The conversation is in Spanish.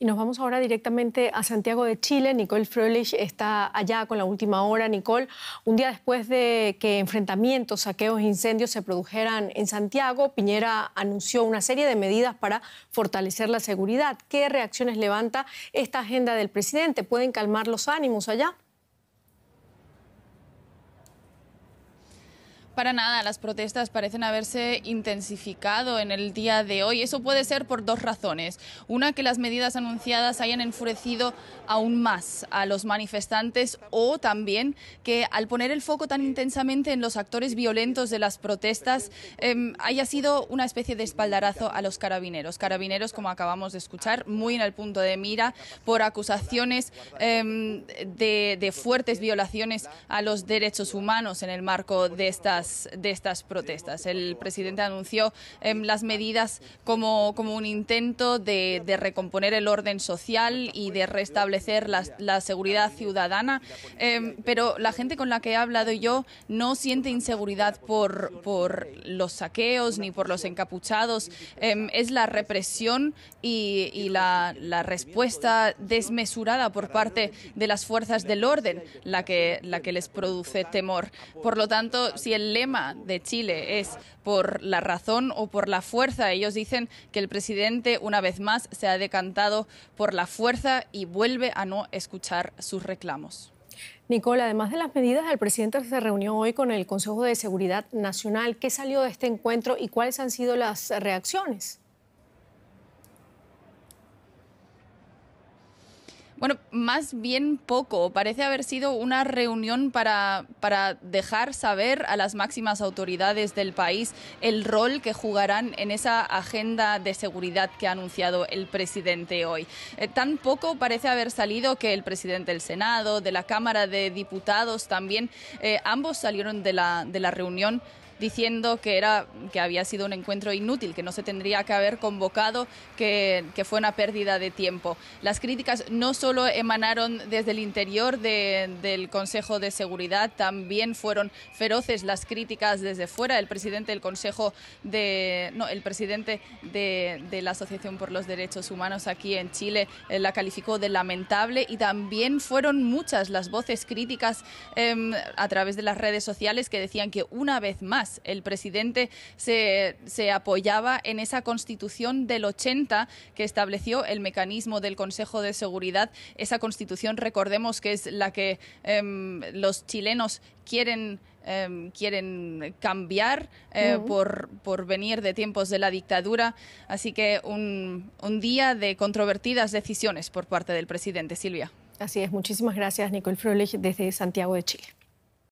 Y nos vamos ahora directamente a Santiago de Chile. Nicole Fröhlich está allá con la última hora. Nicole, un día después de que enfrentamientos, saqueos e incendios se produjeran en Santiago, Piñera anunció una serie de medidas para fortalecer la seguridad. ¿Qué reacciones levanta esta agenda del presidente? ¿Pueden calmar los ánimos allá? Para nada, las protestas parecen haberse intensificado en el día de hoy. Eso puede ser por dos razones. Una, que las medidas anunciadas hayan enfurecido aún más a los manifestantes o también que al poner el foco tan intensamente en los actores violentos de las protestas em, haya sido una especie de espaldarazo a los carabineros. Carabineros, como acabamos de escuchar, muy en el punto de mira por acusaciones em, de fuertes violaciones a los derechos humanos en el marco de estas de estas protestas. El presidente anunció em, las medidas como, como un intento de, recomponer el orden social y de restablecer la, seguridad ciudadana, em, pero la gente con la que he hablado yo no siente inseguridad por, por los saqueos ni por los encapuchados, em, es la represión y, la, la respuesta desmesurada por parte de las fuerzas del orden la que, la que les produce temor. Por lo tanto, si el el problema de Chile es por la razón o por la fuerza. Ellos dicen que el presidente una vez más se ha decantado por la fuerza y vuelve a no escuchar sus reclamos. Nicole, además de las medidas, el presidente se reunió hoy con el Consejo de Seguridad Nacional. ¿Qué salió de este encuentro y cuáles han sido las reacciones? Bueno, más bien poco. Parece haber sido una reunión para, para dejar saber a las máximas autoridades del país el rol que jugarán en esa agenda de seguridad que ha anunciado el presidente hoy. Eh, tan poco parece haber salido que el presidente del Senado, de la Cámara de Diputados también, eh, ambos salieron de la, de la reunión diciendo que era que había sido un encuentro inútil, que no se tendría que haber convocado, que, que fue una pérdida de tiempo. Las críticas no son solo emanaron desde el interior del Consejo de Seguridad, también fueron feroces las críticas desde fuera. El presidente del Consejo de no, el presidente de, la Asociación por los Derechos Humanos aquí en Chile eh, la calificó de lamentable y también fueron muchas las voces críticas em, a través de las redes sociales que decían que una vez más el presidente se apoyaba en esa constitución del 80 que estableció el mecanismo del Consejo de Seguridad esa constitución, recordemos que es la que em, los chilenos quieren em, cambiar eh, por, por, venir de tiempos de la dictadura. Así que un, un, día de controvertidas decisiones por parte del presidente Silvia. Así es, muchísimas gracias Nicole Froelich desde Santiago de Chile.